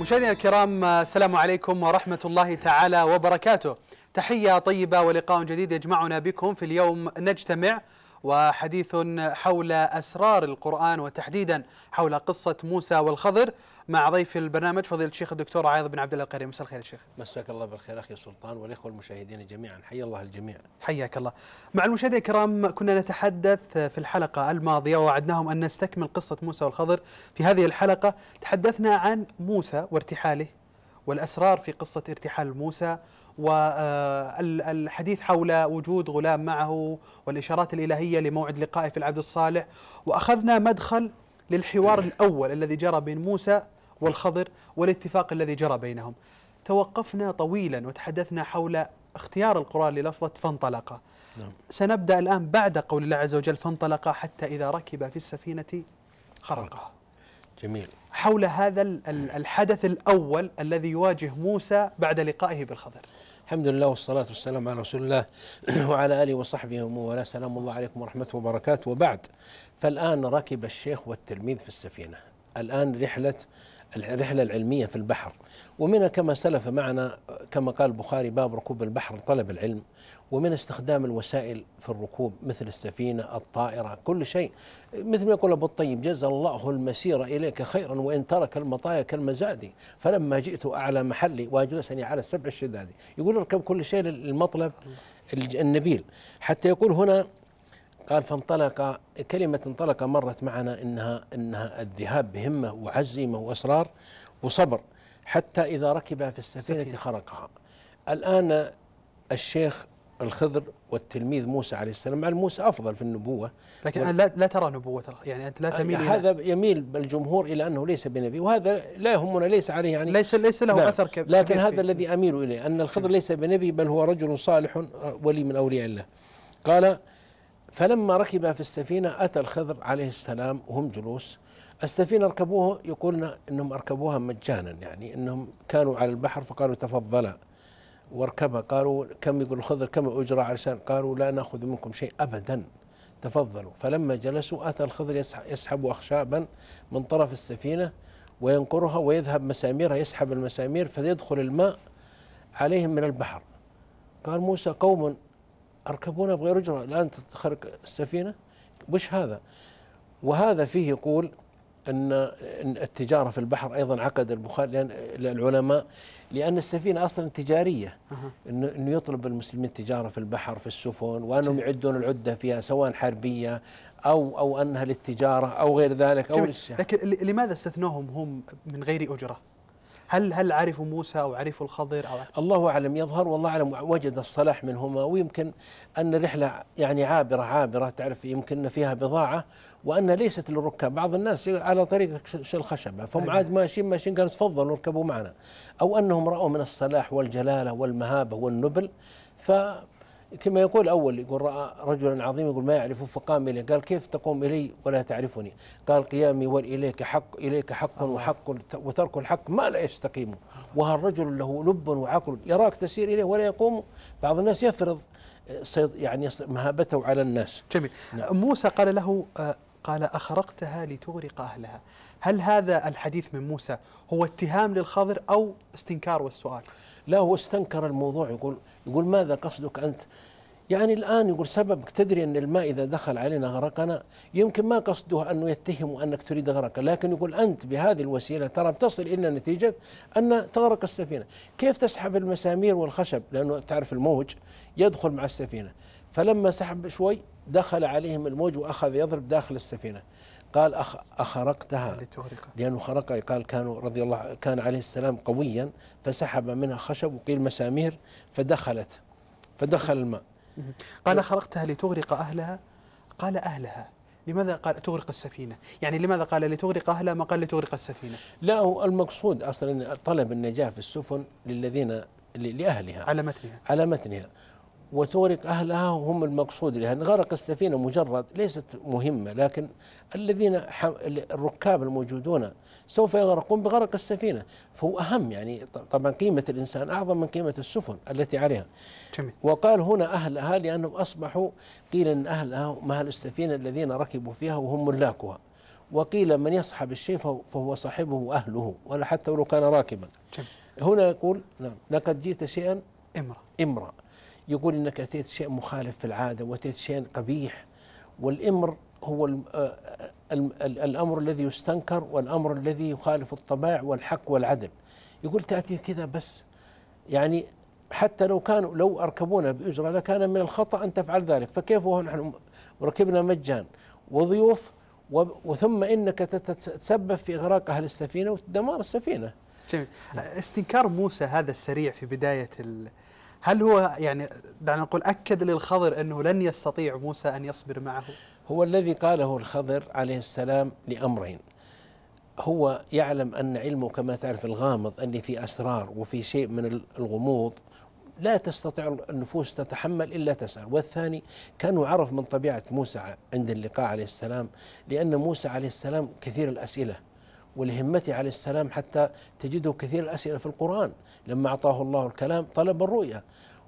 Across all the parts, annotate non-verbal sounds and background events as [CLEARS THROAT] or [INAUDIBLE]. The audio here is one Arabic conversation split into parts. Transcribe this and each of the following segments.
مشاهدينا الكرام السلام عليكم ورحمة الله تعالى وبركاته تحية طيبة ولقاء جديد يجمعنا بكم في اليوم نجتمع وحديث حول أسرار القرآن وتحديدا حول قصة موسى والخضر مع ضيف البرنامج فضيلة الشيخ الدكتور عايض بن عبد الله القري مساء الخير الشيخ شيخ مساك الله بالخير أخي سلطان والإخوة المشاهدين جميعا حيا الله الجميع حياك الله مع المشاهدين الكرام كنا نتحدث في الحلقة الماضية ووعدناهم أن نستكمل قصة موسى والخضر في هذه الحلقة تحدثنا عن موسى وارتحاله والأسرار في قصة ارتحال موسى والحديث حول وجود غلام معه والإشارات الإلهية لموعد لقائه في العبد الصالح وأخذنا مدخل للحوار الأول الذي جرى بين موسى والخضر والاتفاق الذي جرى بينهم توقفنا طويلا وتحدثنا حول اختيار القرآن للفظة فانطلق نعم. سنبدأ الآن بعد قول الله عز وجل فانطلق حتى إذا ركب في السفينة خرقها جميل حول هذا الحدث الأول الذي يواجه موسى بعد لقائه بالخضر الحمد لله والصلاة والسلام على رسول الله [CLEARS THROAT] وعلى آله وصحبه ومن والاه سلام الله عليكم ورحمة وبركاته وبعد فالآن ركب الشيخ والتلميذ في السفينة الآن رحلة الرحلة العلمية في البحر ومنها كما سلف معنا كما قال البخاري باب ركوب البحر طلب العلم ومن استخدام الوسائل في الركوب مثل السفينة الطائرة كل شيء مثل ما يقول أبو الطيب جزى الله المسير إليك خيرا وإن ترك المطايا كالمزاد فلما جئت أعلى محلي وأجلسني على السبع الشداد يقول اركب كل شيء للمطلب النبيل حتى يقول هنا قال فانطلق كلمة انطلق مرت معنا انها انها الذهاب بهمة وعزيمة واصرار وصبر حتى اذا ركب في السفينة خرقها. الان الشيخ الخضر والتلميذ موسى عليه السلام مع موسى افضل في النبوه لكن وال... لا لا ترى نبوه يعني انت لا تميل هذا إلى يميل الجمهور الى انه ليس بنبي وهذا لا يهمنا ليس عليه يعني ليس ليس له نعم. اثر كبير لكن هذا الذي اميل اليه ان الخضر نعم. ليس بنبي بل هو رجل صالح ولي من اولياء الله قال فلما ركب في السفينة أتى الخضر عليه السلام وهم جلوس السفينة ركبوها يقولنا أنهم أركبوها مجانا يعني أنهم كانوا على البحر فقالوا تفضل واركبها قالوا كم يقول الخضر كم أجرى على قالوا لا نأخذ منكم شيء أبدا تفضلوا فلما جلسوا أتى الخضر يسحب أخشابا من طرف السفينة وينقرها ويذهب مساميرها يسحب المسامير فيدخل الماء عليهم من البحر قال موسى قوم أركبونا بغير أجرة الآن تخرق السفينة وش هذا وهذا فيه يقول أن التجارة في البحر أيضا عقد البخاري لأن العلماء لأن السفينة أصلا تجارية أنه, إنه يطلب المسلمين التجارة في البحر في السفن وأنهم يعدون العدة فيها سواء حربية أو أو أنها للتجارة أو غير ذلك أو لكن لماذا استثنوهم هم من غير أجرة؟ هل هل عرفوا موسى او عرفوا الخضر او الله اعلم يظهر والله اعلم وجد الصلاح منهما ويمكن ان الرحله يعني عابره عابره تعرف يمكن فيها بضاعه وان ليست للركاب بعض الناس على طريق الخشبه فهم نعم. عاد ماشيين ماشيين قالوا تفضلوا اركبوا معنا او انهم راوا من الصلاح والجلاله والمهابه والنبل ف كما يقول أول يقول رأى رجلا عظيما يقول ما يعرف فقام إليه قال كيف تقوم إلي ولا تعرفني قال قيامي وإليك حق إليك حق وحق وترك الحق ما لا يستقيم وهالرجل له لب وعقل يراك تسير إليه ولا يقوم بعض الناس يفرض يعني مهابته على الناس جميل نعم. موسى قال له آه، قال أخرقتها لتغرق أهلها هل هذا الحديث من موسى هو اتهام للخضر أو استنكار والسؤال لا هو استنكر الموضوع يقول يقول ماذا قصدك أنت يعني الآن يقول سببك تدري أن الماء إذا دخل علينا غرقنا يمكن ما قصده أنه يتهم أنك تريد غرقا لكن يقول أنت بهذه الوسيلة ترى بتصل إلى نتيجة أن تغرق السفينة كيف تسحب المسامير والخشب لأنه تعرف الموج يدخل مع السفينة فلما سحب شوي دخل عليهم الموج وأخذ يضرب داخل السفينة قال أخ أخرقتها لأنه خرقها قال كانوا رضي الله كان عليه السلام قويا فسحب منها خشب وقيل مسامير فدخلت فدخل الماء قال أخرقتها لتغرق أهلها قال أهلها لماذا قال تغرق السفينة يعني لماذا قال لتغرق أهلها ما قال لتغرق السفينة لا هو المقصود أصلا طلب النجاة في السفن للذين لأهلها على متنها على متنها وتغرق أهلها هم المقصود لها لأن غرق السفينة مجرد ليست مهمة لكن الذين الركاب الموجودون سوف يغرقون بغرق السفينة فهو أهم يعني طبعا قيمة الإنسان أعظم من قيمة السفن التي عليها جميل. وقال هنا أهلها لأنهم أصبحوا قيل أن أهلها مهل السفينة الذين ركبوا فيها وهم ملاكها وقيل من يصحب الشيء فهو صاحبه أهله ولا حتى ولو كان راكبا جميل. هنا يقول نعم لقد جئت شيئا امرأ امرأ يقول انك اتيت شيء مخالف في العاده واتيت شيء قبيح والامر هو آه، آه، الامر الذي يستنكر والامر الذي يخالف الطباع والحق والعدل يقول تاتي كذا بس يعني حتى لو كانوا لو اركبونا باجره لكان من الخطا ان تفعل ذلك فكيف هو نحن ركبنا مجان وضيوف وثم انك تتسبب في اغراق اهل السفينه ودمار السفينه جميل استنكار موسى هذا السريع في بدايه هل هو يعني دعنا نقول أكد للخضر أنه لن يستطيع موسى أن يصبر معه هو الذي قاله الخضر عليه السلام لأمرين هو يعلم أن علمه كما تعرف الغامض اللي في أسرار وفي شيء من الغموض لا تستطيع النفوس تتحمل إلا تسأل والثاني كان عرف من طبيعة موسى عند اللقاء عليه السلام لأن موسى عليه السلام كثير الأسئلة والهمة عليه السلام حتى تجده كثير الأسئلة في القرآن لما أعطاه الله الكلام طلب الرؤية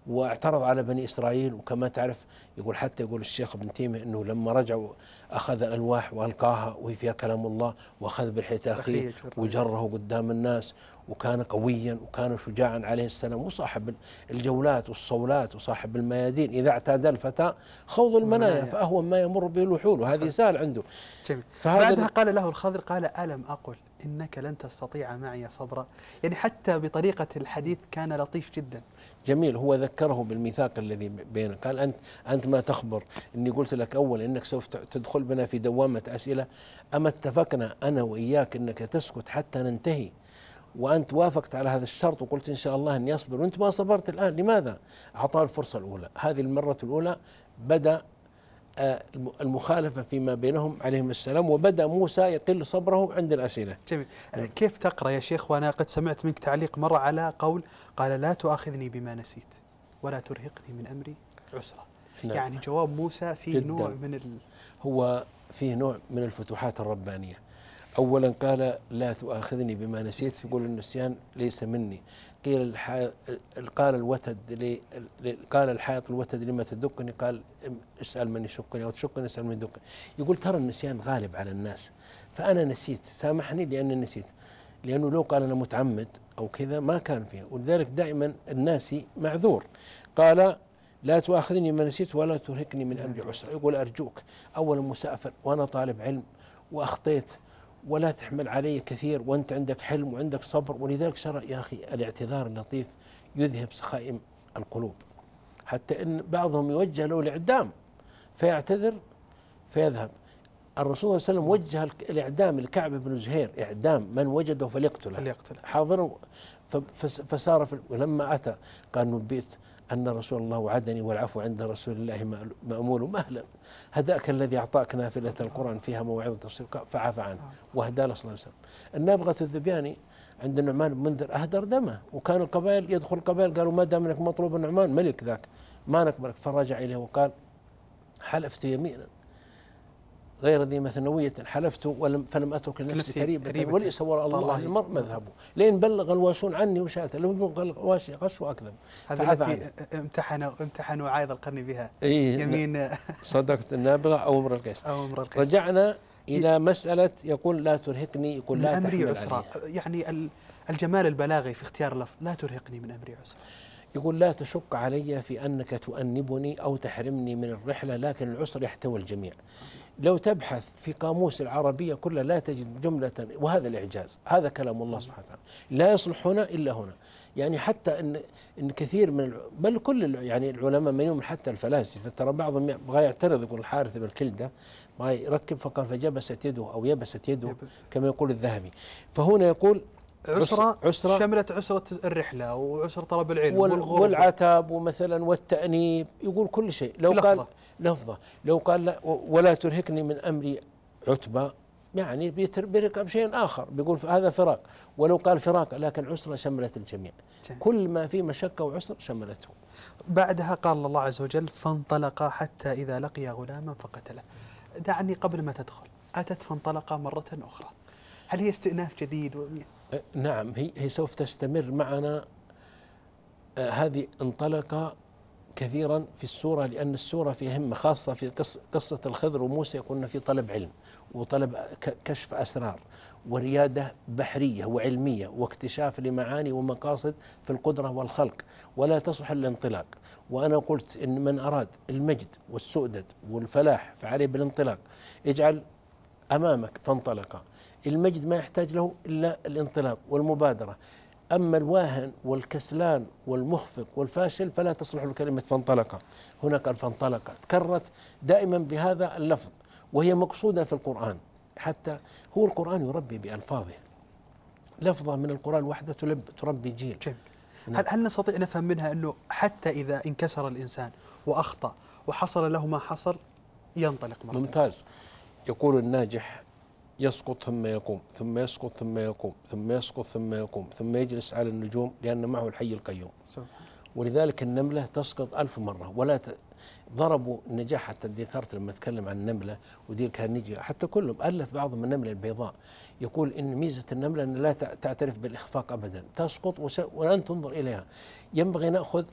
واعترض على بني اسرائيل وكما تعرف يقول حتى يقول الشيخ ابن تيميه انه لما رجعوا اخذ الالواح والقاها وهي فيها كلام الله واخذ بالحيط اخيه وجره قدام الناس وكان قويا وكان شجاعا عليه السلام وصاحب الجولات والصولات وصاحب الميادين اذا اعتاد الفتى خوض المنايا فاهون ما يمر به الوحول وهذه سهل عنده جميل بعدها قال له الخضر قال الم اقل إنك لن تستطيع معي صبرا يعني حتى بطريقة الحديث كان لطيف جدا جميل هو ذكره بالميثاق الذي بينه قال أنت, أنت ما تخبر إني قلت لك أول إنك سوف تدخل بنا في دوامة أسئلة أما اتفقنا أنا وإياك إنك تسكت حتى ننتهي وأنت وافقت على هذا الشرط وقلت إن شاء الله أني أصبر وأنت ما صبرت الآن لماذا؟ أعطاه الفرصة الأولى هذه المرة الأولى بدأ المخالفة فيما بينهم عليهم السلام وبدأ موسى يقل صبره عند الأسئلة جميل كيف تقرأ يا شيخ وأنا قد سمعت منك تعليق مرة على قول قال لا تؤاخذني بما نسيت ولا ترهقني من أمري عسرة نعم. يعني جواب موسى فيه جداً. نوع من ال... هو فيه نوع من الفتوحات الربانية أولا قال لا تؤاخذني بما نسيت يقول النسيان ليس مني قيل الحائط قال الوتد قال الحائط الوتد لما تدقني قال اسأل من يشقني أو تشقني اسأل من يدقني يقول ترى النسيان غالب على الناس فأنا نسيت سامحني لأني نسيت لأنه لو قال أنا متعمد أو كذا ما كان فيها ولذلك دائما الناسي معذور قال لا تؤاخذني بما نسيت ولا ترهقني من أمري عسرا يقول أرجوك أولا مسافر وأنا طالب علم وأخطيت ولا تحمل علي كثير وانت عندك حلم وعندك صبر ولذلك شرع يا اخي الاعتذار اللطيف يذهب سخائم القلوب حتى ان بعضهم يوجه له الاعدام فيعتذر فيذهب الرسول صلى الله عليه وسلم وجه الاعدام لكعب بن زهير اعدام من وجده فليقتله فليقتله حاضر فصار ولما اتى قال نبئت أن رسول الله وعدني والعفو عند رسول الله مأمول مهلا هداك الذي أعطاك نافلة القرآن فيها موعظة تصير فعفى عنه آه. وهدى له صلى الله عليه وسلم النابغة الذبياني عند النعمان بن منذر أهدر دمه وكان القبائل يدخل القبائل قالوا ما دام أنك مطلوب النعمان ملك ذاك ما نقبلك فرجع إليه وقال حلفت يمينا غير ذي مثنوية حلفت ولم فلم أترك لنفسي قريبا ولئس وراء الله, الله المرء مذهبه لئن بلغ الواشون عني وشاته لو قال الواشي غش وأكذب هذه التي امتحن امتحنوا عايض القرن بها إيه يمين صدقت النابغة أو امر القيس أو امر القيس رجعنا إلى مسألة يقول لا ترهقني يقول لا أمري عسرا يعني الجمال البلاغي في اختيار اللفظ لا ترهقني من أمري عسرا يقول لا تشق علي في أنك تؤنبني أو تحرمني من الرحلة لكن العسر يحتوي الجميع لو تبحث في قاموس العربية كلها لا تجد جملة وهذا الإعجاز هذا كلام الله نعم. سبحانه وتعالى لا يصلح هنا إلا هنا يعني حتى أن, إن كثير من بل كل يعني العلماء من يوم حتى الفلاسفة ترى بعضهم بغى يعترض يقول الحارث بن كلدة بغى يركب فقال فجبست يده أو يبست يده كما يقول الذهبي فهنا يقول عسرة, عسرة شملت عسرة الرحلة وعسرة طلب العلم والغربة والعتاب ومثلا والتأنيب يقول كل شيء لو لفظة قال لفظة لو قال ولا ترهقني من أمري عتبة يعني بيرقب شيء آخر بيقول هذا فراق ولو قال فراق لكن عسرة شملت الجميع كل ما في مشقة وعسر شملته بعدها قال الله عز وجل فانطلق حتى إذا لقي غلاما فقتله دعني قبل ما تدخل أتت فانطلق مرة أخرى هل هي استئناف جديد أه، نعم هي هي سوف تستمر معنا أه، هذه انطلق كثيرا في السورة لأن السورة فيها همة خاصة في قصة الخضر وموسى يقولنا في طلب علم وطلب كشف أسرار وريادة بحرية وعلمية واكتشاف لمعاني ومقاصد في القدرة والخلق ولا تصلح الانطلاق وأنا قلت إن من أراد المجد والسؤدد والفلاح فعليه بالانطلاق اجعل أمامك فانطلق المجد ما يحتاج له إلا الانطلاق والمبادرة أما الواهن والكسلان والمخفق والفاشل فلا تصلح له كلمة فانطلق هنا قال فانطلق تكررت دائما بهذا اللفظ وهي مقصودة في القرآن حتى هو القرآن يربي بألفاظه لفظة من القرآن وحده تربي جيل جميل. نعم. هل هل نستطيع نفهم منها انه حتى اذا انكسر الانسان واخطا وحصل له ما حصل ينطلق مرة ممتاز يقول الناجح يسقط ثم يقوم ثم يسقط ثم يقوم ثم يسقط ثم يقوم ثم يجلس على النجوم لأن معه الحي القيوم ولذلك النملة تسقط ألف مرة ولا ت... ضربوا النجاح حتى ديكارت لما تكلم عن النمله ودير كارنيجي حتى كلهم الف بعضهم النمله البيضاء يقول ان ميزه النمله ان لا تعترف بالاخفاق ابدا تسقط وس... ولن تنظر اليها ينبغي ناخذ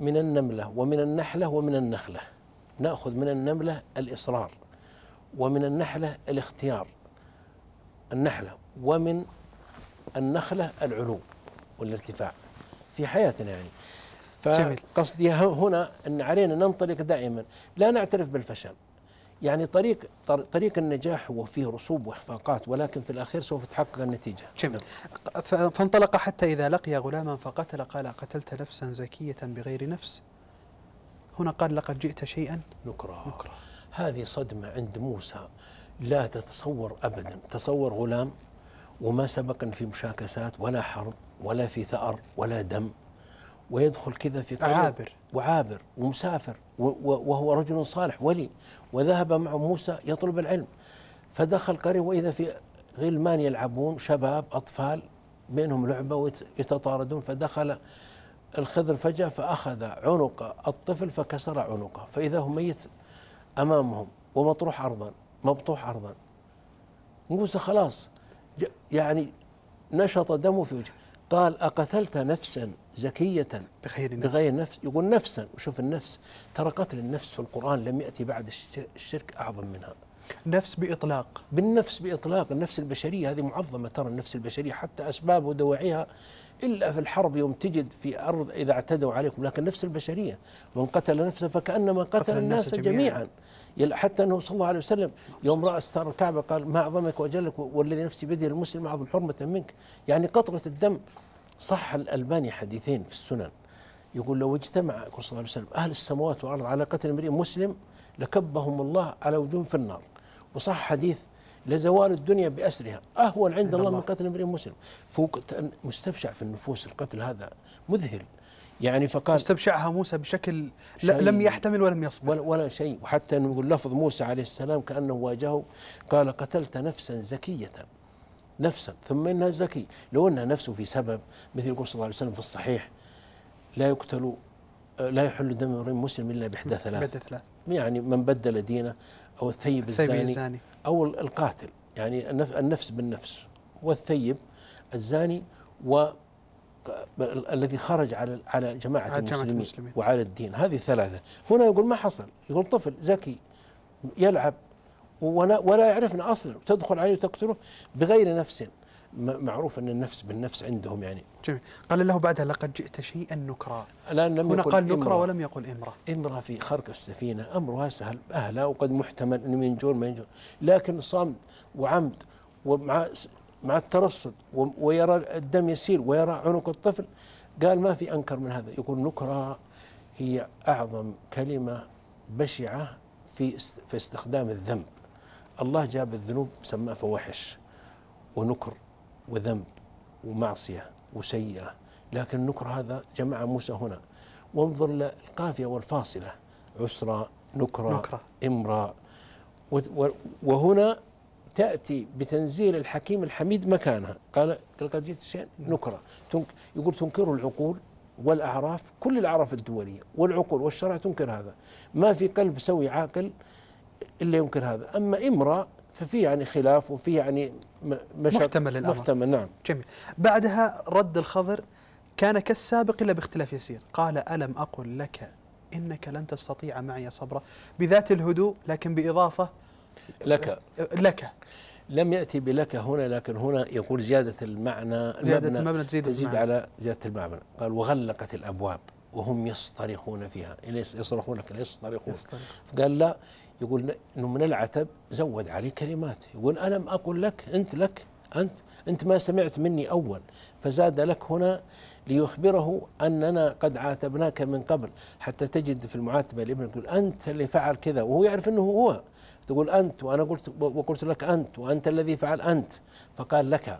من النمله ومن النحله ومن النخله ناخذ من النمله الاصرار ومن النحلة الاختيار النحلة ومن النخلة العلو والارتفاع في حياتنا يعني فقصدي هنا أن علينا ننطلق دائما لا نعترف بالفشل يعني طريق طريق النجاح هو فيه رسوب واخفاقات ولكن في الاخير سوف تحقق النتيجه. جميل. نعم. فانطلق حتى اذا لقي غلاما فقتل قال قتلت نفسا زكيه بغير نفس. هنا قال لقد جئت شيئا نكرا. نكرا. هذه صدمة عند موسى لا تتصور أبدا تصور غلام وما سبق في مشاكسات ولا حرب ولا في ثأر ولا دم ويدخل كذا في عابر وعابر وعابر ومسافر وهو رجل صالح ولي وذهب مع موسى يطلب العلم فدخل قريه وإذا في غلمان يلعبون شباب أطفال بينهم لعبة ويتطاردون فدخل الخضر فجأة فأخذ عنق الطفل فكسر عنقه فإذا هو ميت امامهم ومطروح ارضا مبطوح ارضا موسى خلاص يعني نشط دمه في وجهه قال أقتلت نفسا زكية بغير نفس بغير نفس يقول نفسا وشوف النفس ترى قتل النفس في القرآن لم يأتي بعد الشرك أعظم منها نفس باطلاق بالنفس باطلاق النفس البشريه هذه معظمه ترى النفس البشريه حتى اسبابها ودواعيها الا في الحرب يوم تجد في ارض اذا اعتدوا عليكم لكن النفس البشريه من قتل نفسه فكانما قتل, قتل الناس جميعا, جميعاً. حتى انه صلى الله عليه وسلم يوم راى ستار الكعبه قال ما اعظمك واجلك والذي نفسي بيده المسلم اعظم حرمه منك يعني قطره الدم صح الالباني حديثين في السنن يقول لو اجتمع صلى الله عليه وسلم اهل السماوات والارض على قتل امرئ مسلم لكبهم الله على وجوههم في النار وصح حديث لزوال الدنيا بأسرها أهون عند الله, الله من قتل امرئ مسلم فوق مستبشع في النفوس القتل هذا مذهل يعني فقال استبشعها موسى بشكل لم يحتمل ولم يصبر ولا, ولا شيء وحتى نقول لفظ موسى عليه السلام كأنه واجهه قال قتلت نفسا زكية نفسا ثم إنها زكي لو أنها نفسه في سبب مثل يقول صلى الله عليه وسلم في الصحيح لا يقتل لا يحل دم امرئ مسلم الا باحدى ثلاث باحدى ثلاث يعني من بدل دينه أو الثيب, الثيب الزاني, الزاني أو القاتل يعني النفس بالنفس والثيب الزاني و الذي خرج على على جماعة, على جماعة المسلمين, المسلمين وعلى الدين هذه ثلاثة هنا يقول ما حصل يقول طفل ذكي يلعب ولا يعرفنا أصلا تدخل عليه وتقتله بغير نفس معروف ان النفس بالنفس عندهم يعني. جميل، قال له بعدها لقد جئت شيئا نكرا. الان لم هنا يقل قال نكرا ولم يقل امراه. امراه في خرق السفينه امرها سهل اهلا وقد محتمل انهم ينجون ما ينجون، لكن صمت وعمد ومع مع الترصد ويرى الدم يسيل ويرى عنق الطفل قال ما في انكر من هذا، يقول نكرا هي اعظم كلمه بشعه في في استخدام الذنب. الله جاب الذنوب سماه فواحش ونكر وذنب ومعصية وسيئة لكن النكر هذا جمع موسى هنا وانظر للقافية والفاصلة عسرة نكرة, نكرة. إمرأ وهنا تأتي بتنزيل الحكيم الحميد مكانها قال لقد جئت شيئا نكرة يقول تنكر العقول والأعراف كل الأعراف الدولية والعقول والشرع تنكر هذا ما في قلب سوي عاقل إلا ينكر هذا أما امرأة ففي يعني خلاف وفي يعني مشاكل محتمل الامر محتمل نعم جميل بعدها رد الخضر كان كالسابق الا باختلاف يسير قال الم اقل لك انك لن تستطيع معي صبرا بذات الهدوء لكن باضافه لك لك لم ياتي بلك هنا لكن هنا يقول زياده المعنى زياده المبنى, المبنى تزيد, تزيد المعنى. على زياده المعنى قال وغلقت الابواب وهم يصطرخون فيها يصرخون يصطرخون قال لا يقول انه من العتب زود عليه كلمات يقول الم اقل لك انت لك انت انت ما سمعت مني اول فزاد لك هنا ليخبره اننا قد عاتبناك من قبل حتى تجد في المعاتبه لابن تقول انت اللي فعل كذا وهو يعرف انه هو تقول انت وانا قلت وقلت لك انت وانت الذي فعل انت فقال لك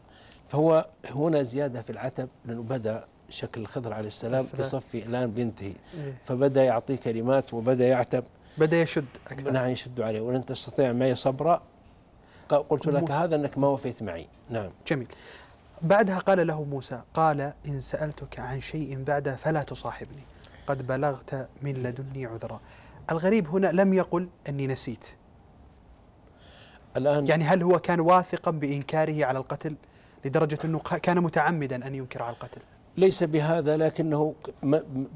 فهو هنا زياده في العتب لانه بدا شكل الخضر عليه السلام يصفي الان بنته إيه. فبدا يعطيه كلمات وبدا يعتب بدا يشد اكثر نعم يشد عليه ولن تستطيع معي صبرا قلت لك موسى. هذا انك ما وفيت معي نعم جميل بعدها قال له موسى قال ان سالتك عن شيء بعد فلا تصاحبني قد بلغت من لدني عذرا الغريب هنا لم يقل اني نسيت الان يعني هل هو كان واثقا بانكاره على القتل لدرجه انه كان متعمدا ان ينكر على القتل ليس بهذا لكنه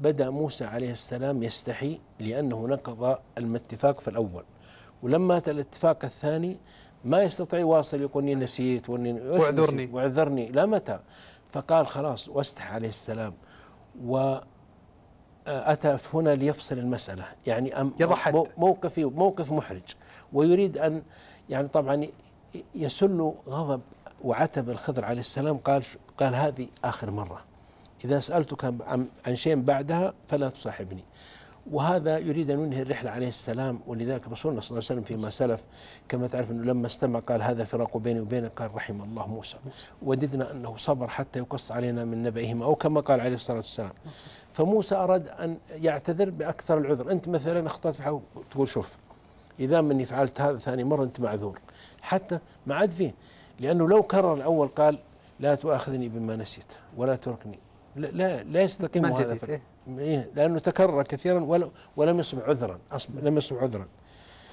بدا موسى عليه السلام يستحي لانه نقض الاتفاق في الاول ولما اتى الاتفاق الثاني ما يستطيع يواصل يقول اني نسيت واني واعذرني واعذرني لا متى فقال خلاص واستحى عليه السلام و آه، أتى هنا ليفصل المسألة يعني أم موقفي موقف محرج ويريد أن يعني طبعا يسل غضب وعتب الخضر عليه السلام قال قال هذه آخر مرة إذا سألتك عن شيء بعدها فلا تصاحبني وهذا يريد أن ينهي الرحلة عليه السلام ولذلك رسولنا صلى الله عليه وسلم فيما سلف كما تعرف أنه لما استمع قال هذا فراق بيني وبينك قال رحم الله موسى وددنا أنه صبر حتى يقص علينا من نبئهما أو كما قال عليه الصلاة والسلام فموسى أراد أن يعتذر بأكثر العذر أنت مثلا أخطأت في حق تقول شوف إذا مني فعلت هذا ثاني مرة أنت معذور حتى ما عاد فيه لأنه لو كرر الأول قال لا تؤاخذني بما نسيت ولا تركني لا لا يستقيم هذا إيه. إيه؟ لانه تكرر كثيرا ولم يصبح عذرا لم يصبح عذرا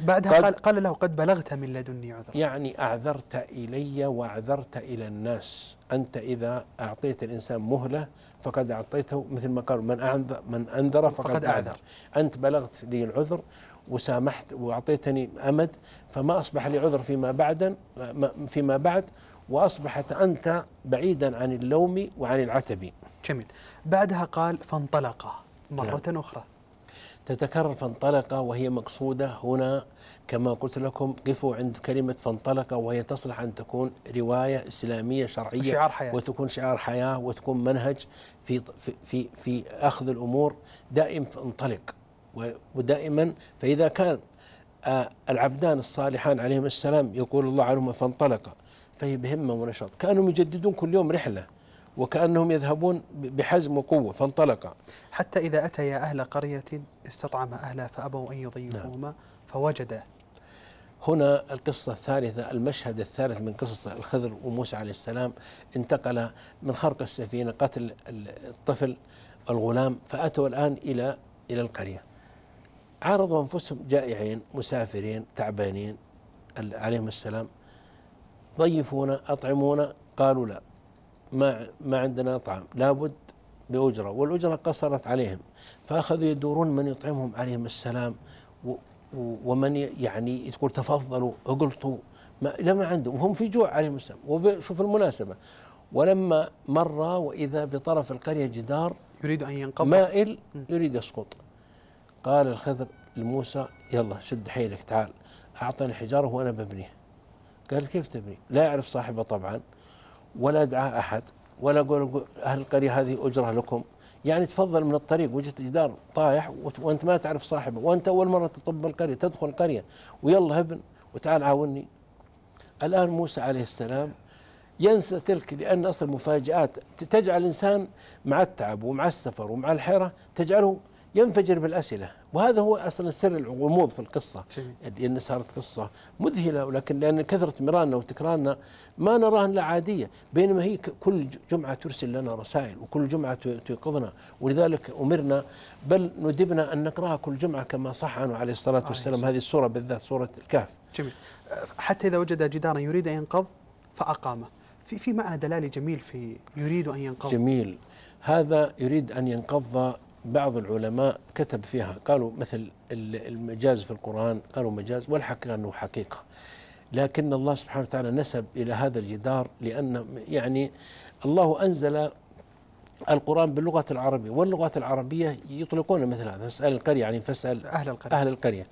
بعدها قال, قال له قد بلغت من لدني عذرا يعني أعذرت إلي وأعذرت إلى الناس أنت إذا أعطيت الإنسان مهلة فقد أعطيته مثل ما قالوا من أنذر, من أنذر فقد, فقد أعذر. أعذر أنت بلغت لي العذر وسامحت وأعطيتني أمد فما أصبح لي عذر فيما بعدا فيما بعد وأصبحت أنت بعيدا عن اللوم وعن العتب جميل بعدها قال فانطلق مرة نعم. أخرى تتكرر فانطلق وهي مقصودة هنا كما قلت لكم قفوا عند كلمة فانطلق وهي تصلح أن تكون رواية إسلامية شرعية شعار حياة وتكون شعار حياة وتكون منهج في في في, في أخذ الأمور دائم فانطلق ودائما فإذا كان العبدان الصالحان عليهم السلام يقول الله عنهما فانطلق فهي بهمة ونشاط كانوا يجددون كل يوم رحلة وكأنهم يذهبون بحزم وقوة فانطلقا حتى إذا أتيا أهل قرية استطعم أهلها فأبوا أن يضيفوهما نعم. فوجد هنا القصة الثالثة المشهد الثالث من قصص الخضر وموسى عليه السلام انتقل من خرق السفينة قتل الطفل الغلام فأتوا الآن إلى إلى القرية عارضوا أنفسهم جائعين مسافرين تعبانين عليهم السلام ضيفونا أطعمونا قالوا لا ما ما عندنا طعام لابد بأجرة والأجرة قصرت عليهم فأخذوا يدورون من يطعمهم عليهم السلام ومن يعني تقول تفضلوا اقلطوا ما لما عندهم هم في جوع عليهم السلام وشوف المناسبة ولما مر وإذا بطرف القرية جدار يريد أن ينقض مائل يريد يسقط قال الخضر لموسى يلا شد حيلك تعال أعطني حجارة وأنا ببنيه قال كيف تبني لا يعرف صاحبه طبعا ولا دعاه أحد ولا قول أهل القرية هذه أجرة لكم يعني تفضل من الطريق وجهة جدار طايح وأنت ما تعرف صاحبه وأنت أول مرة تطب القرية تدخل القرية ويلا ابن وتعال عاوني الآن موسى عليه السلام ينسى تلك لأن أصل مفاجآت تجعل الإنسان مع التعب ومع السفر ومع الحيرة تجعله ينفجر بالاسئله وهذا هو اصلا سر الغموض في القصه لان صارت قصه مذهله ولكن لان كثره مرارنا وتكرارنا ما نراها الا عاديه بينما هي كل جمعه ترسل لنا رسائل وكل جمعه توقظنا ولذلك امرنا بل ندبنا ان نقراها كل جمعه كما صح عنه عليه الصلاه والسلام هذه السوره بالذات سوره الكهف جميل حتى اذا وجد جدارا يريد ان ينقض فاقامه في في معنى دلالي جميل في يريد ان ينقض جميل هذا يريد ان ينقض بعض العلماء كتب فيها قالوا مثل المجاز في القرآن قالوا مجاز والحقيقة أنه حقيقة لكن الله سبحانه وتعالى نسب إلى هذا الجدار لأن يعني الله أنزل القرآن باللغة العربية واللغات العربية يطلقون مثل هذا فاسأل القرية يعني فاسأل أهل القرية, أهل القرية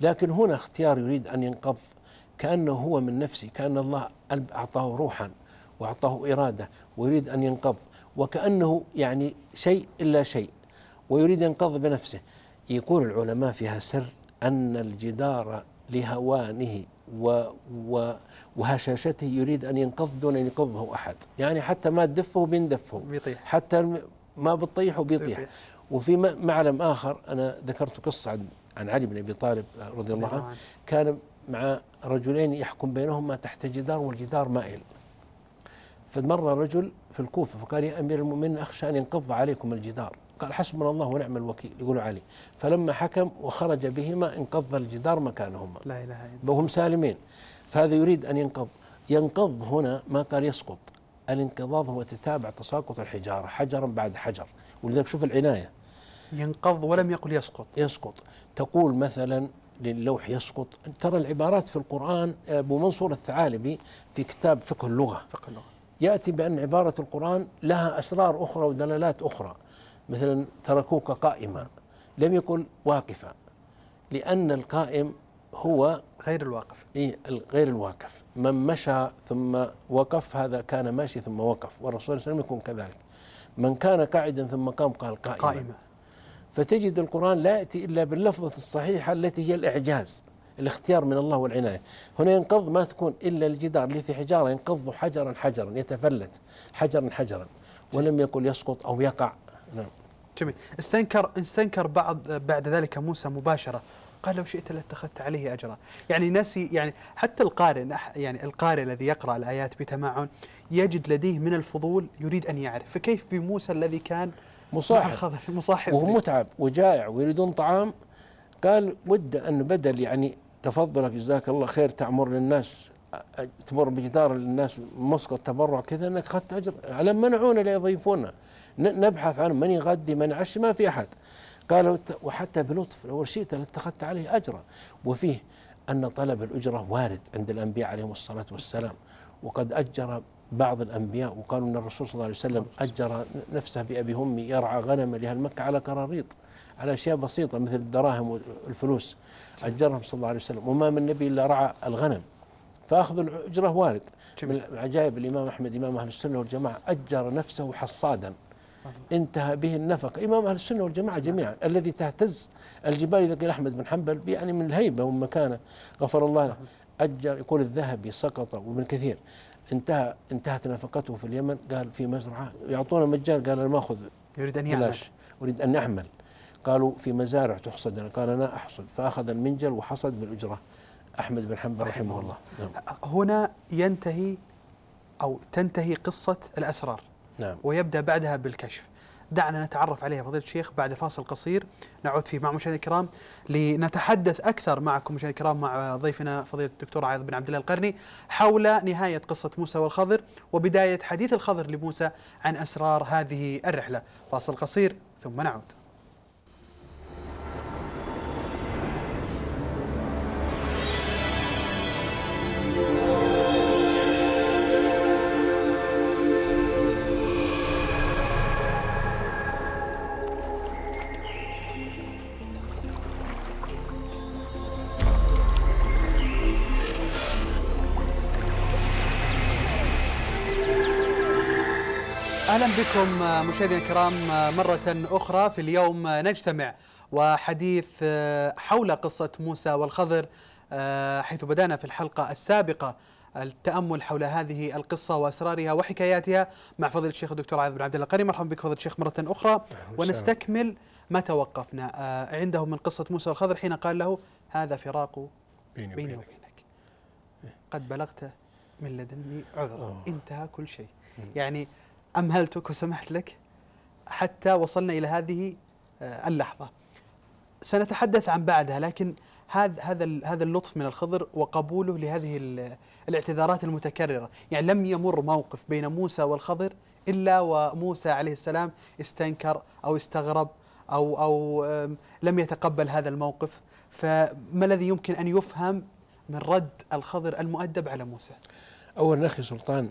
لكن هنا اختيار يريد أن ينقض كأنه هو من نفسه كأن الله أعطاه روحا وأعطاه إرادة ويريد أن ينقض وكأنه يعني شيء إلا شيء ويريد ينقض بنفسه يقول العلماء فيها سر أن الجدار لهوانه و و وهشاشته يريد أن ينقض دون أن ينقضه أحد يعني حتى ما تدفه بيندفه بيطيح حتى ما بتطيحه بيطيح وفي معلم آخر أنا ذكرت قصة عن, عن علي بن أبي طالب رضي الله عنه كان مع رجلين يحكم بينهما تحت جدار والجدار مائل فمر رجل في الكوفة فقال يا أمير المؤمنين أخشى أن ينقض عليكم الجدار قال حسبنا الله ونعم الوكيل يقول علي فلما حكم وخرج بهما انقض الجدار مكانهما لا إله إلا الله وهم سالمين فهذا يريد أن ينقض ينقض هنا ما قال يسقط الانقضاض هو تتابع تساقط الحجارة حجرا بعد حجر ولذلك شوف العناية ينقض ولم يقل يسقط يسقط تقول مثلا للوح يسقط ترى العبارات في القرآن أبو منصور الثعالبي في كتاب فقه اللغة فقه اللغة يأتي بأن عبارة القرآن لها أسرار أخرى ودلالات أخرى مثلا تركوك قائما لم يقل واقفا لأن القائم هو غير الواقف إيه غير الواقف من مشى ثم وقف هذا كان ماشي ثم وقف والرسول صلى الله عليه وسلم يكون كذلك من كان قاعدا ثم قام قال قائما, قائما. فتجد القرآن لا يأتي إلا باللفظة الصحيحة التي هي الإعجاز الاختيار من الله والعناية هنا ينقض ما تكون إلا الجدار اللي في حجارة ينقض حجرا حجرا يتفلت حجرا حجرا ولم يقل يسقط أو يقع نعم جميل استنكر استنكر بعض بعد ذلك موسى مباشره قال لو شئت لاتخذت عليه اجرا يعني نسي يعني حتى القارئ يعني القارئ الذي يقرا الايات بتمعن يجد لديه من الفضول يريد ان يعرف فكيف بموسى الذي كان مصاحب مصاحب وهو متعب وجائع ويريدون طعام قال ود ان بدل يعني تفضلك جزاك الله خير تعمر للناس تمر بجدار الناس مسقط تبرع كذا انك اخذت اجر على منعونا لا يضيفونا نبحث عن من يغدي من عش ما في احد قالوا وحتى بلطف لو شئت لاتخذت عليه اجرا وفيه ان طلب الاجره وارد عند الانبياء عليهم الصلاه والسلام وقد اجر بعض الانبياء وقالوا ان الرسول صلى الله عليه وسلم اجر نفسه بابي همي يرعى غنم لاهل مكه على قراريط على اشياء بسيطه مثل الدراهم والفلوس اجرهم صلى الله عليه وسلم وما من نبي الا رعى الغنم فأخذ الأجرة وارد جميل. من العجائب الإمام أحمد إمام أهل السنة والجماعة أجر نفسه حصادا انتهى به النفق إمام أهل السنة والجماعة جميعا الذي تهتز الجبال إذا قيل أحمد بن حنبل يعني من الهيبة والمكانة غفر الله له أجر يقول الذهبي سقط وابن كثير انتهى انتهت نفقته في اليمن قال في مزرعة يعطونا مجان قال أنا ما أخذ يريد أن يعمل أريد أن أعمل قالوا في مزارع تحصد قال أنا أحصد فأخذ المنجل وحصد بالأجرة أحمد بن حنبل رحمه, الله نعم. هنا ينتهي أو تنتهي قصة الأسرار نعم. ويبدأ بعدها بالكشف دعنا نتعرف عليها فضيلة الشيخ بعد فاصل قصير نعود فيه مع مشاهدينا الكرام لنتحدث أكثر معكم مشاهدينا الكرام مع ضيفنا فضيلة الدكتور عايض بن عبد الله القرني حول نهاية قصة موسى والخضر وبداية حديث الخضر لموسى عن أسرار هذه الرحلة فاصل قصير ثم نعود بكم آه، مشاهدينا الكرام آه، مرة أخرى في اليوم آه، نجتمع وحديث حول قصة موسى والخضر حيث بدأنا في الحلقة السابقة التأمل حول هذه القصة وأسرارها وحكاياتها مع فضل الشيخ الدكتور عاذ بن عبد الله مرحبا بك فضل الشيخ مرة أخرى ونستكمل ما توقفنا عنده من قصة موسى والخضر حين قال له هذا فراق بيني وبينك قد بلغت من لدني عذرا انتهى كل شيء يعني أمهلتك وسمحت لك حتى وصلنا إلى هذه آه، اللحظة سنتحدث عن بعدها لكن هذا هذا هذا اللطف من الخضر وقبوله لهذه الاعتذارات المتكرره، يعني لم يمر موقف بين موسى والخضر الا وموسى عليه السلام استنكر او استغرب او او لم يتقبل هذا الموقف، فما الذي يمكن ان يفهم من رد الخضر المؤدب على موسى؟ اولا اخي سلطان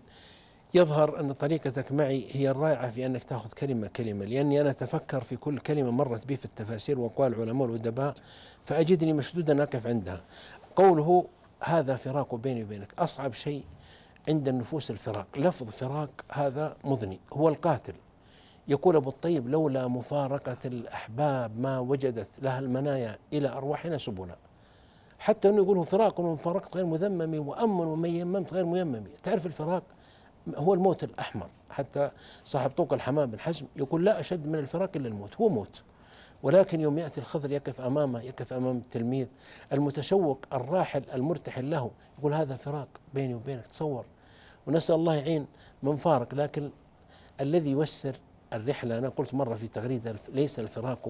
يظهر أن طريقتك معي هي الرائعة في أنك تأخذ كلمة كلمة لأني أنا أتفكر في كل كلمة مرت بي في التفاسير وأقوال العلماء والأدباء فأجدني مشدودا أقف عندها قوله هذا فراق بيني وبينك أصعب شيء عند النفوس الفراق لفظ فراق هذا مضني هو القاتل يقول أبو الطيب لولا مفارقة الأحباب ما وجدت لها المنايا إلى أرواحنا سبلا حتى أنه يقول فراق من فارقت غير مذمم وأمن ومن يممت غير ميمم تعرف الفراق هو الموت الأحمر حتى صاحب طوق الحمام بن حزم يقول لا أشد من الفراق إلا الموت هو موت ولكن يوم يأتي الخضر يقف أمامه يقف أمام التلميذ المتشوق الراحل المرتحل له يقول هذا فراق بيني وبينك تصور ونسأل الله يعين من فارق لكن الذي يوسر الرحلة أنا قلت مرة في تغريدة ليس الفراق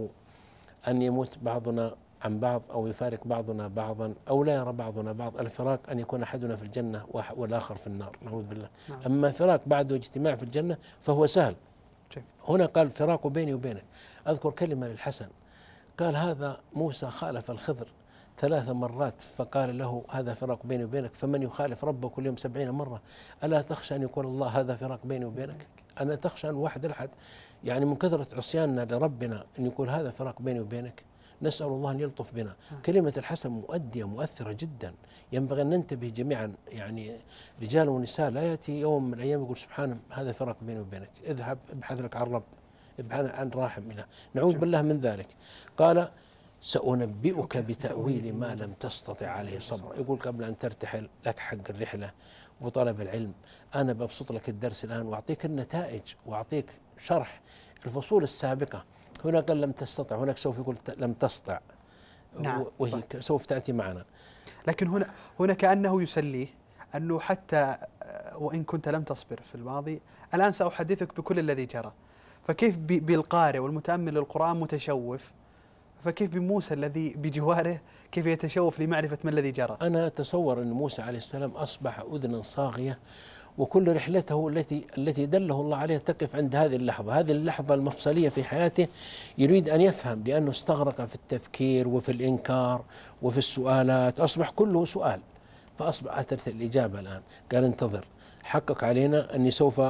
أن يموت بعضنا عن بعض أو يفارق بعضنا بعضا أو لا يرى بعضنا بعض الفراق أن يكون أحدنا في الجنة والآخر في النار نعوذ بالله نعم. أما فراق بعد اجتماع في الجنة فهو سهل هنا قال فراق بيني وبينك أذكر كلمة للحسن قال هذا موسى خالف الخضر ثلاث مرات فقال له هذا فراق بيني وبينك فمن يخالف ربه كل يوم سبعين مرة ألا تخشى أن يقول الله هذا فراق بيني وبينك أنا تخشى أن واحد أحد يعني من كثرة عصياننا لربنا أن يقول هذا فراق بيني وبينك نسأل الله أن يلطف بنا آه. كلمة الحسن مؤدية مؤثرة جدا ينبغي أن ننتبه جميعا يعني رجال ونساء لا يأتي يوم من الأيام يقول سبحان هذا فرق بيني وبينك اذهب ابحث لك عن رب ابحث عن راحم منها نعوذ بالله من ذلك قال سأنبئك بتأويل ما لم تستطع عليه صبر يقول قبل أن ترتحل لك حق الرحلة وطلب العلم أنا ببسط لك الدرس الآن وأعطيك النتائج وأعطيك شرح الفصول السابقة هنا قال لم تستطع هناك سوف يقول لم تستطع نعم وهي سوف تأتي معنا لكن هنا هنا كأنه يسليه أنه حتى آه، وإن كنت لم تصبر في الماضي الآن سأحدثك بكل الذي جرى فكيف بالقارئ والمتأمل للقرآن متشوف فكيف بموسى الذي [LAUGHS] بجواره كيف يتشوف لمعرفة ما الذي جرى أنا أتصور أن موسى عليه السلام أصبح أذنا صاغية وكل رحلته التي التي دله الله عليها تقف عند هذه اللحظه، هذه اللحظه المفصليه في حياته يريد ان يفهم لانه استغرق في التفكير وفي الانكار وفي السؤالات، اصبح كله سؤال فاصبح اثرت الاجابه الان، قال انتظر حقق علينا اني سوف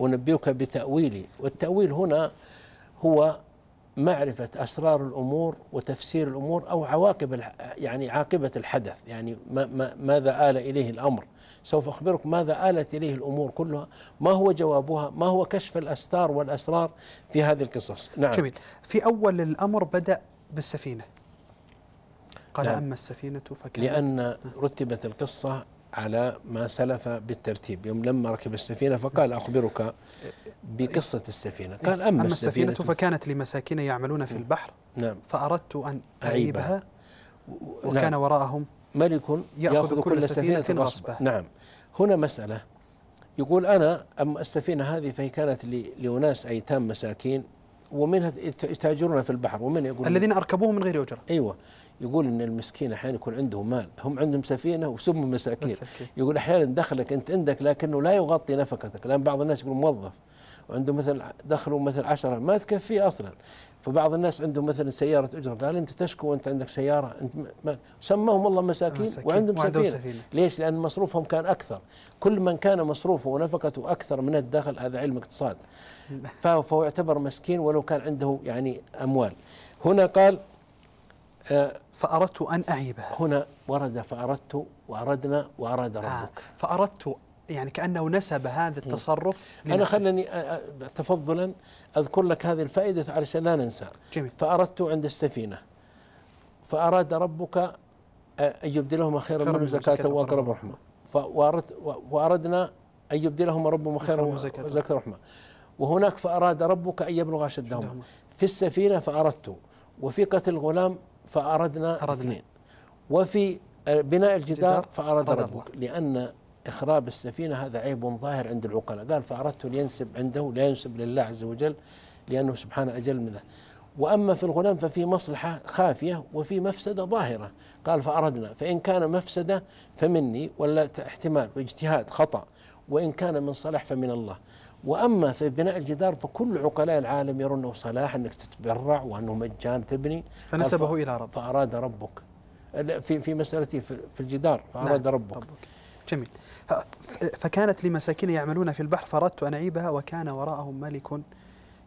انبئك بتاويلي، والتاويل هنا هو معرفة أسرار الأمور وتفسير الأمور أو عواقب يعني عاقبة الحدث يعني ما ما ماذا آل إليه الأمر سوف أخبرك ماذا آلت إليه الأمور كلها ما هو جوابها ما هو كشف الأستار والأسرار في هذه القصص نعم جميل في أول الأمر بدأ بالسفينة قال نعم. أما السفينة فكانت لأن نعم. رتبت القصة على ما سلف بالترتيب يوم لما ركب السفينة فقال أخبرك بقصة السفينة إيه، قال أما, أما السفينة, السفينة فكانت لمساكين يعملون في نعم. البحر نعم فأردت أن أعيبها نعم. وكان نعم وراءهم ملك يأخذ كل, كل سفينة, سفينة غصبة نعم هنا مسألة يقول أنا أما السفينة هذه فهي كانت لأناس أيتام مساكين ومنها يتاجرون في البحر ومن يقول الذين أركبوه من غير أجرة أيوة يقول ان المسكين احيانا يكون عنده مال هم عندهم سفينه وسموا مساكين يقول احيانا دخلك انت عندك لكنه لا يغطي نفقتك لان بعض الناس يقول موظف وعنده مثلا دخله مثل عشرة ما تكفيه أصلا فبعض الناس عنده مثلا سيارة أجرة قال أنت تشكو وأنت عندك سيارة أنت ما سماهم الله مساكين, مساكين آه، وعندهم, وعندهم سفينة. سفينة ليش لأن مصروفهم كان أكثر كل من كان مصروفه ونفقته أكثر من الدخل هذا علم اقتصاد [LAUGHS] فهو يعتبر مسكين ولو كان عنده يعني أموال هنا قال آه، فأردت أن أعيبها هنا ورد فأردت وأردنا وأراد آه، ربك آه فأردت يعني كأنه نسب هذا التصرف أنا خلني تفضلا أذكر لك هذه الفائدة علشان لا ننسى جميل فأردت عند السفينة فأراد ربك أن يبدلهما خيرا منه زكاة وأقرب رحمة وأردنا أن يبدلهما ربهما خيرا وزكاة رحمة وهناك فأراد ربك أن يبلغ أشدهما في السفينة فأردت وفي قتل الغلام فأردنا أردنا. اثنين وفي بناء الجدار فأراد ربك لأن إخراب السفينة هذا عيب ظاهر عند العقلاء قال فأردت لينسب عنده لا ينسب لله عز وجل لأنه سبحانه أجل منه وأما في الغلام ففي مصلحة خافية وفي مفسدة ظاهرة قال فأردنا فإن كان مفسدة فمني ولا احتمال واجتهاد خطأ وإن كان من صلاح فمن الله واما في بناء الجدار فكل عقلاء العالم يرونه صلاح انك تتبرع وانه مجان تبني فنسبه الى رب فاراد ربك في في مسالتي في الجدار فاراد نعم ربك, ربك جميل فكانت لمساكين يعملون في البحر فأردت أن أعيبها وكان وراءهم ملك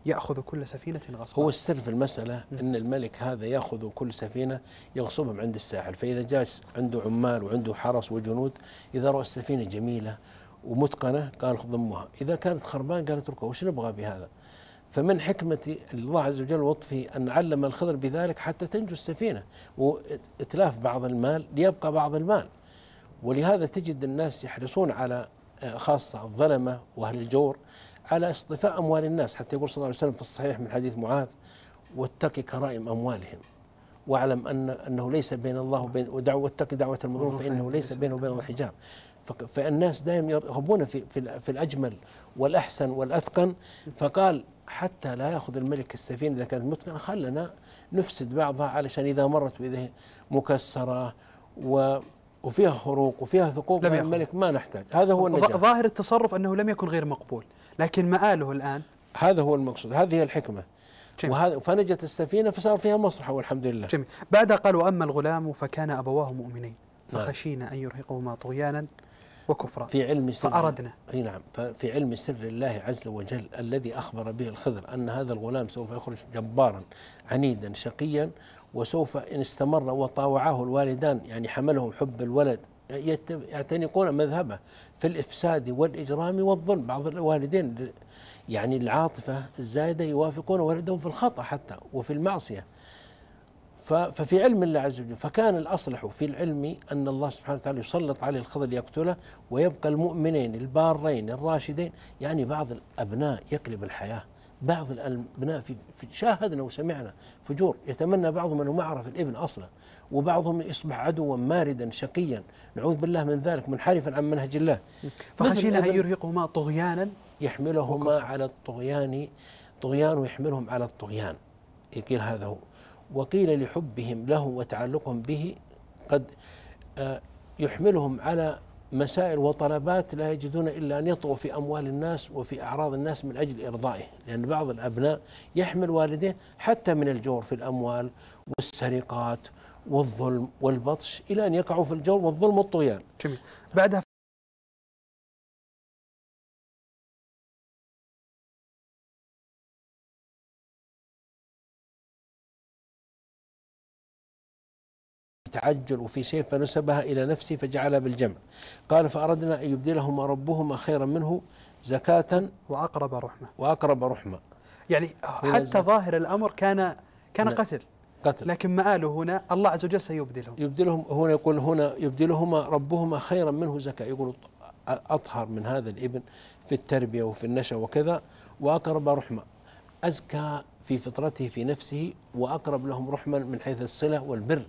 يأخذ كل سفينة غصبا هو السر في المسألة أن الملك هذا يأخذ كل سفينة يغصبهم عند الساحل فإذا جاء عنده عمال وعنده حرس وجنود إذا رأى السفينة جميلة ومتقنة قال ضموها إذا كانت خربان قال اتركوها وش نبغى بهذا فمن حكمة الله عز وجل وطفه أن علم الخضر بذلك حتى تنجو السفينة وإتلاف بعض المال ليبقى بعض المال ولهذا تجد الناس يحرصون على آه، خاصة الظلمة وأهل الجور على اصطفاء أموال الناس حتى يقول صلى الله عليه وسلم في الصحيح من حديث معاذ واتقي كرائم أموالهم واعلم أن أنه ليس بين الله وبين ودعوة واتقي دعوة المظلوم فإنه ليس بينه وبين الله حجاب فالناس دائما يرغبون في في الأجمل والأحسن والأتقن فقال حتى لا ياخذ الملك السفينه اذا كانت متقنه خلنا نفسد بعضها علشان اذا مرت واذا مكسره و وفيها خروق وفيها ثقوب لم الملك ما نحتاج هذا هو النجاح ظاهر التصرف أنه لم يكن غير مقبول لكن مآله الآن هذا هو المقصود هذه هي الحكمة جميل. وهذا فنجت السفينة فصار فيها مصلحه والحمد لله جميل بعدها قال وأما الغلام فكان أبواه مؤمنين نعم. فخشينا أن يرهقهما طغيانا وكفرا في علم سر فأردنا أي نعم في علم سر الله عز وجل الذي أخبر به الخضر أن هذا الغلام سوف يخرج جبارا عنيدا شقيا وسوف إن استمر وطاوعه الوالدان يعني حملهم حب الولد يعتنقون مذهبه في الإفساد والإجرام والظلم بعض الوالدين يعني العاطفة الزايدة يوافقون ولدهم في الخطأ حتى وفي المعصية ففي علم الله عز وجل فكان الأصلح في العلم أن الله سبحانه وتعالى يسلط عليه الخضر ليقتله ويبقى المؤمنين البارين الراشدين يعني بعض الأبناء يقلب الحياة بعض الابناء في شاهدنا وسمعنا فجور يتمنى بعضهم انه ما عرف الابن اصلا وبعضهم يصبح عدوا ماردا شقيا نعوذ بالله من ذلك منحرفا عن منهج الله فخشينا ان يرهقهما طغيانا يحملهما على الطغيان طغيان ويحملهم على الطغيان يقيل هذا هو وقيل لحبهم له وتعلقهم به قد آه، يحملهم على مسائل وطلبات لا يجدون إلا أن يطغوا في أموال الناس وفي أعراض الناس من أجل إرضائه لأن بعض الأبناء يحمل والديه حتى من الجور في الأموال والسرقات والظلم والبطش إلى أن يقعوا في الجور والظلم والطغيان جميل. بعدها تعجل وفي شيء فنسبها إلى نفسه فجعلها بالجمع قال فأردنا أن يبدلهما ربهما خيرا منه زكاة وأقرب رحمة وأقرب رحمة يعني حتى ظاهر الأمر كان كان نعم. قتل قتل لكن مآله هنا الله عز وجل سيبدلهم يبدلهم هنا يقول هنا يبدلهما ربهما خيرا منه زكاة يقول أطهر من هذا الابن في التربية وفي النشأ وكذا وأقرب رحمة أزكى في فطرته في نفسه وأقرب لهم رحما من حيث الصلة والبر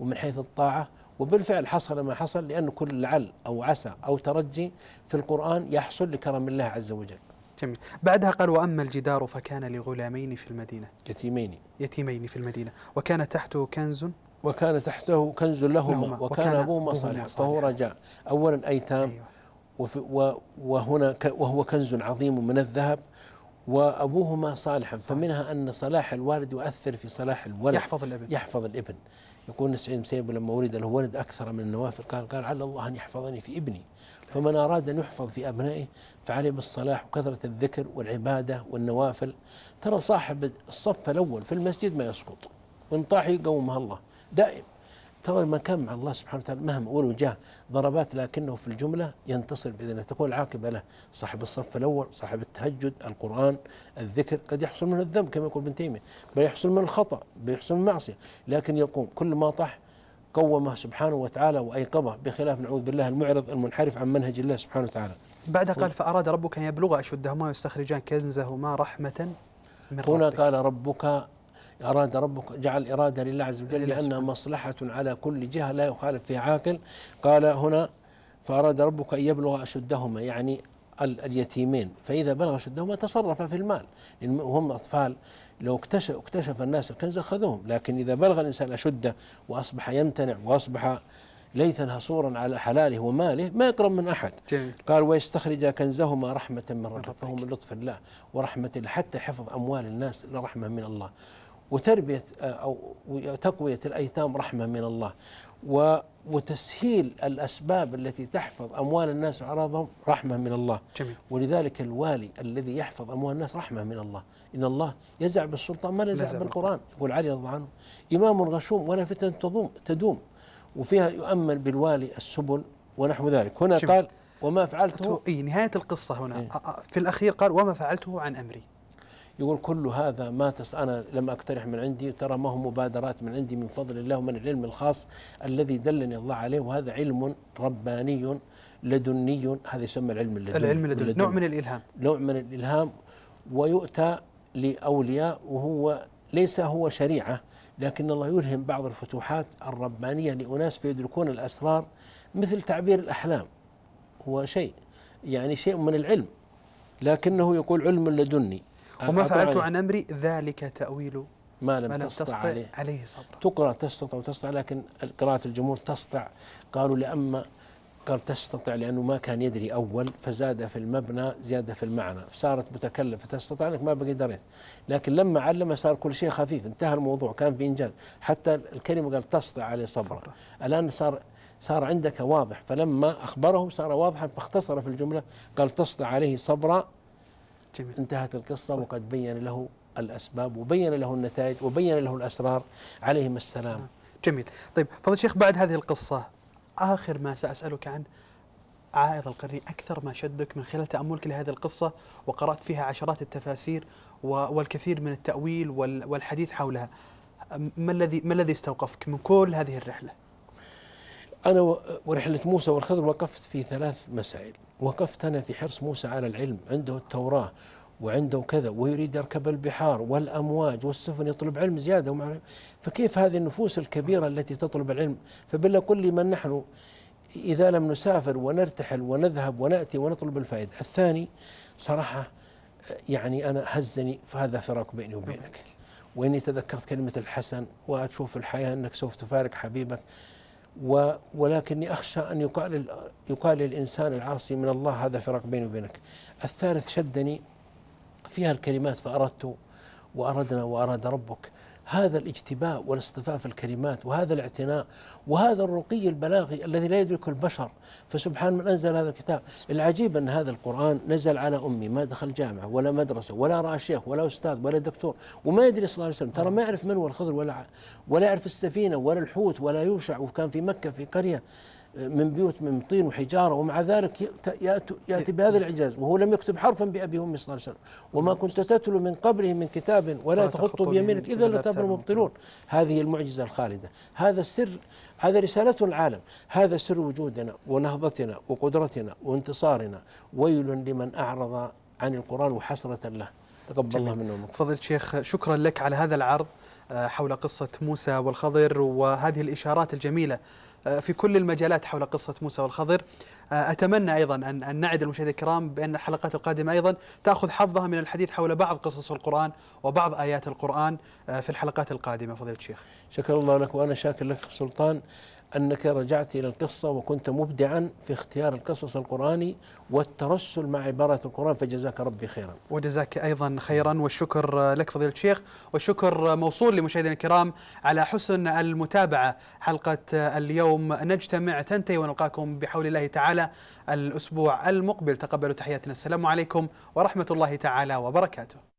ومن حيث الطاعة وبالفعل حصل ما حصل لأن كل لعل أو عسى أو ترجي في القرآن يحصل لكرم الله عز وجل جميل بعدها قال وأما الجدار فكان لغلامين في المدينة يتيمين يتيمين في المدينة وكان تحته كنز وكان تحته كنز لهما, وكان, وكان, أبوهما صالحا فهو رجاء أولا أيتام أيوة وهنا وهو كنز عظيم من الذهب وأبوهما صالحا فمنها أن صلاح الوالد يؤثر في صلاح الولد يحفظ الابن يحفظ الابن يقول نسعيد المسيب لما ولد له ولد أكثر من النوافل قال قال على الله أن يحفظني في ابني فمن أراد أن يحفظ في أبنائه فعليه بالصلاح وكثرة الذكر والعبادة والنوافل ترى صاحب الصف الأول في المسجد ما يسقط وإن طاح يقومها الله دائم ترى المكان مع الله سبحانه وتعالى مهما أولو جاء ضربات لكنه في الجملة ينتصر بإذن الله تكون العاقبة له صاحب الصف الأول صاحب التهجد القرآن الذكر قد يحصل منه الذنب كما يقول ابن تيمية بل يحصل منه الخطأ بيحصل يحصل من المعصية لكن يقوم كل ما طح قومه سبحانه وتعالى وأيقظه بخلاف نعوذ بالله المعرض المنحرف عن منهج الله سبحانه وتعالى بعد قال فأراد ربك أن يبلغ أشدهما ويستخرجان كنزهما رحمة من هنا ربك. قال ربك أراد ربك جعل إرادة لله عز وجل لأنها مصلحة على كل جهة لا يخالف فيها عاقل قال هنا فأراد ربك أن يبلغ أشدهما يعني اليتيمين فإذا بلغ أشدهما تصرف في المال وهم أطفال لو اكتشف, اكتشف الناس الكنز أخذوهم لكن إذا بلغ الإنسان أشده وأصبح يمتنع وأصبح ليثا هصورا على حلاله وماله ما يقرب من احد جميل. قال ويستخرج كنزهما رحمه من ربك فهو من لطف الله ورحمه الله حتى حفظ اموال الناس لرحمه من الله وتربية آه، أو تقوية الأيتام رحمة من الله وتسهيل الأسباب التي تحفظ أموال الناس وأعراضهم رحمة من الله جميل. ولذلك الوالي الذي يحفظ أموال الناس رحمة من الله إن الله يزع بالسلطان ما يزع بالقرآن يقول علي رضي عنه إمام غشوم ولا فتن تضوم تدوم وفيها يؤمن بالوالي السبل ونحو ذلك هنا جميل. قال وما فعلته اي نهاية القصة هنا إيه؟ في الأخير قال وما فعلته عن أمري يقول كل هذا ما تس أنا لم أقترح من عندي ترى ما هو مبادرات من عندي من فضل الله ومن العلم الخاص الذي دلني الله عليه وهذا علم رباني لدني هذا يسمى العلم اللدني العلم اللدني نوع من الإلهام نوع من الإلهام ويؤتى لأولياء وهو ليس هو شريعة لكن الله يلهم بعض الفتوحات الربانية لأناس فيدركون الأسرار مثل تعبير الأحلام هو شيء يعني شيء من العلم لكنه يقول علم لدني وما أه، فعلت عن أمري ذلك تأويل ما لم, ما لم تستطع, عليه, عليه صبرا تقرأ تستطع وتستطع لكن قراءة الجمهور تستطع قالوا لأما قال تستطع لأنه ما كان يدري أول فزاد في المبنى زيادة في المعنى صارت متكلفة تستطع أنك ما بقي دريت لكن لما علمه صار كل شيء خفيف انتهى الموضوع كان في إنجاز حتى الكلمة قال تستطع عليه صبرا صبر. الآن صار صار عندك واضح فلما أخبره صار واضحا فاختصر في الجملة قال تستطع عليه صبرا جميل. انتهت القصة صح. وقد بين له الأسباب وبين له النتائج وبين له الأسرار عليهم السلام جميل طيب فضل الشيخ بعد هذه القصة آخر ما سأسألك عنه عائض القري أكثر ما شدك من خلال تأملك لهذه القصة وقرأت فيها عشرات التفاسير والكثير من التأويل والحديث حولها ما الذي ما الذي استوقفك من كل هذه الرحلة؟ أنا ورحلة موسى والخضر وقفت في ثلاث مسائل وقفت أنا في حرص موسى على العلم عنده التوراة وعنده كذا ويريد يركب البحار والأمواج والسفن يطلب علم زيادة فكيف هذه النفوس الكبيرة التي تطلب العلم فبالله قل لي من نحن إذا لم نسافر ونرتحل ونذهب ونأتي ونطلب الفائدة الثاني صراحة يعني أنا هزني فهذا فراق بيني وبينك وإني تذكرت كلمة الحسن وأشوف الحياة أنك سوف تفارق حبيبك ولكني أخشى أن يقال يقال للإنسان العاصي من الله هذا فرق بيني وبينك الثالث شدني فيها الكلمات فأردت وأردنا وأراد ربك هذا الاجتباء والاصطفاف الكلمات وهذا الاعتناء وهذا الرقي البلاغي الذي لا يدركه البشر فسبحان من انزل هذا الكتاب، العجيب ان هذا القران نزل على امي ما دخل جامعه ولا مدرسه ولا راى شيخ ولا استاذ ولا دكتور وما يدري صلى الله عليه وسلم ترى ما يعرف من هو الخضر ولا ولا يعرف السفينه ولا الحوت ولا يوشع وكان في مكه في قريه من بيوت من طين وحجارة ومع ذلك يأتي بهذا الإعجاز وهو لم يكتب حرفا بأبي أمي صلى الله عليه وسلم وما نعم. كنت تتلو من قبله من كتاب ولا تخط بيمينك إذا لتبر مبطلون هذه المعجزة الخالدة هذا السر هذا رسالة العالم هذا سر وجودنا ونهضتنا وقدرتنا وانتصارنا ويل لمن أعرض عن القرآن وحسرة له تقبل الله منه فضل الشيخ شكرا لك على هذا العرض آه، حول قصة موسى والخضر وهذه الإشارات الجميلة آه، في كل المجالات حول قصة موسى والخضر آه، أتمنى أيضا أن نعد المشاهدين الكرام بأن الحلقات القادمة أيضا تأخذ حظها من الحديث حول بعض قصص القرآن وبعض آيات القرآن في الحلقات القادمة فضيلة الشيخ شكر الله لك وأنا شاكر لك سلطان أنك رجعت إلى القصة وكنت مبدعا في اختيار القصص القرآني والترسل مع عبارة القرآن فجزاك ربي خيرا وجزاك أيضا خيرا والشكر لك فضيلة الشيخ والشكر موصول لمشاهدينا الكرام على حسن المتابعة حلقة اليوم نجتمع تنتهي ونلقاكم بحول الله تعالى الأسبوع المقبل تقبلوا تحياتنا السلام عليكم ورحمة الله تعالى وبركاته